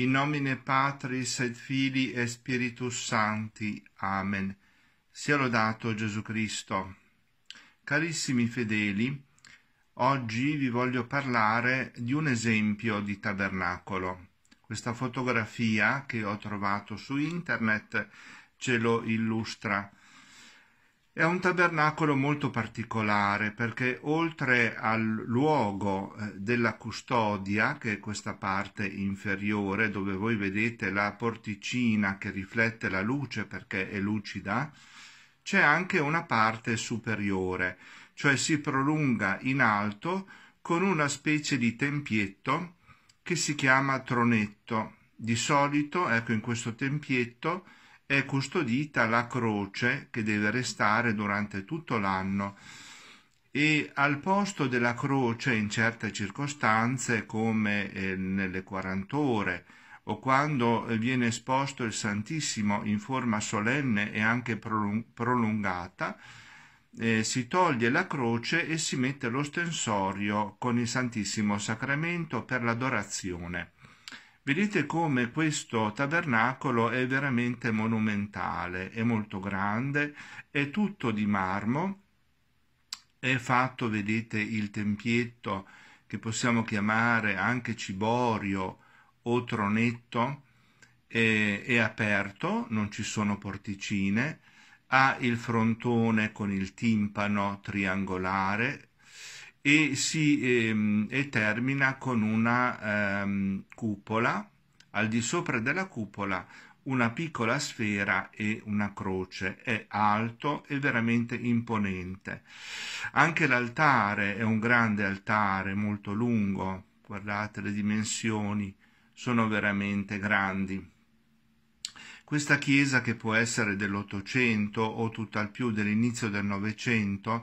in nomine Patris et Fili e Spiritus Santi. Amen. Sia lodato Gesù Cristo. Carissimi fedeli, oggi vi voglio parlare di un esempio di tabernacolo. Questa fotografia che ho trovato su internet ce lo illustra è un tabernacolo molto particolare perché oltre al luogo eh, della custodia, che è questa parte inferiore dove voi vedete la porticina che riflette la luce perché è lucida, c'è anche una parte superiore, cioè si prolunga in alto con una specie di tempietto che si chiama tronetto. Di solito, ecco in questo tempietto, è custodita la croce che deve restare durante tutto l'anno e al posto della croce in certe circostanze come eh, nelle 40 ore o quando eh, viene esposto il Santissimo in forma solenne e anche prolungata, eh, si toglie la croce e si mette lo stensorio con il Santissimo Sacramento per l'adorazione. Vedete come questo tabernacolo è veramente monumentale, è molto grande, è tutto di marmo, è fatto, vedete, il tempietto che possiamo chiamare anche ciborio o tronetto, è, è aperto, non ci sono porticine, ha il frontone con il timpano triangolare e si ehm, e termina con una ehm, cupola, al di sopra della cupola una piccola sfera e una croce. È alto e veramente imponente. Anche l'altare è un grande altare, molto lungo, guardate le dimensioni, sono veramente grandi. Questa chiesa, che può essere dell'Ottocento o tutt'al più dell'inizio del Novecento,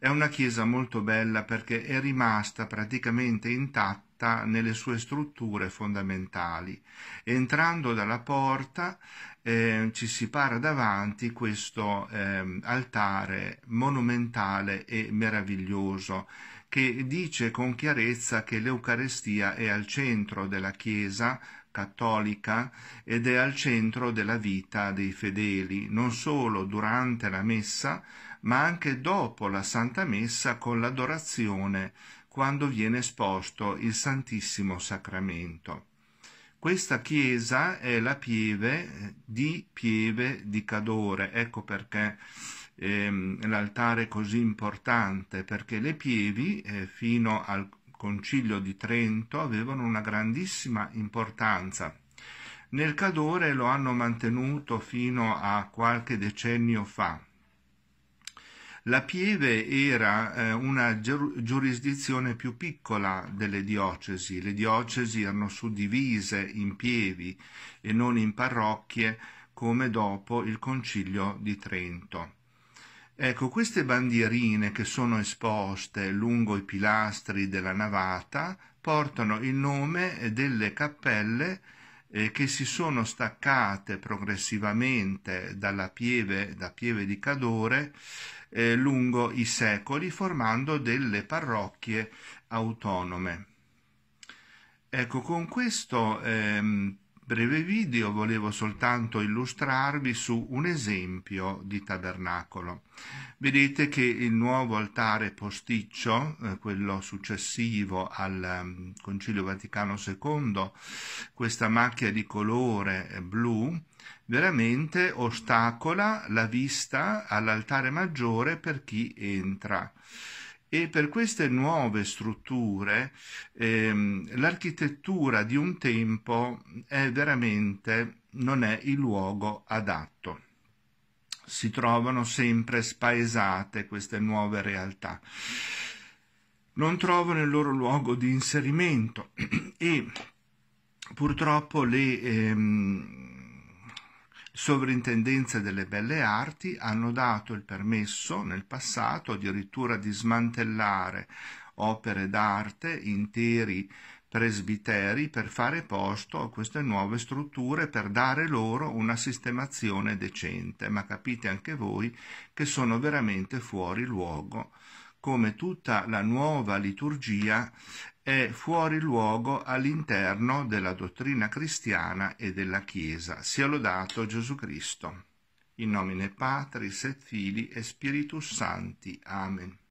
è una chiesa molto bella perché è rimasta praticamente intatta nelle sue strutture fondamentali. Entrando dalla porta eh, ci si para davanti questo eh, altare monumentale e meraviglioso che dice con chiarezza che l'Eucarestia è al centro della Chiesa cattolica ed è al centro della vita dei fedeli, non solo durante la messa, ma anche dopo la Santa Messa con l'adorazione, quando viene esposto il Santissimo Sacramento. Questa chiesa è la pieve di Pieve di Cadore, ecco perché ehm, l'altare è così importante, perché le pievi eh, fino al Concilio di Trento avevano una grandissima importanza. Nel Cadore lo hanno mantenuto fino a qualche decennio fa. La Pieve era eh, una giurisdizione più piccola delle diocesi, le diocesi erano suddivise in pievi e non in parrocchie come dopo il Concilio di Trento. Ecco, queste bandierine che sono esposte lungo i pilastri della navata portano il nome eh, delle cappelle eh, che si sono staccate progressivamente dalla pieve, da pieve di Cadore eh, lungo i secoli formando delle parrocchie autonome. Ecco, con questo ehm, breve video volevo soltanto illustrarvi su un esempio di tabernacolo. Vedete che il nuovo altare posticcio, eh, quello successivo al ehm, Concilio Vaticano II, questa macchia di colore eh, blu, veramente ostacola la vista all'altare maggiore per chi entra e per queste nuove strutture ehm, l'architettura di un tempo è veramente non è il luogo adatto. Si trovano sempre spaesate queste nuove realtà. Non trovano il loro luogo di inserimento e purtroppo le, ehm, sovrintendenze delle belle arti hanno dato il permesso nel passato addirittura di smantellare opere d'arte, interi presbiteri per fare posto a queste nuove strutture per dare loro una sistemazione decente, ma capite anche voi che sono veramente fuori luogo come tutta la nuova liturgia è fuori luogo all'interno della dottrina cristiana e della Chiesa. Sia lodato Gesù Cristo. In nomine Patris et Fili e Spiritus Santi. Amen.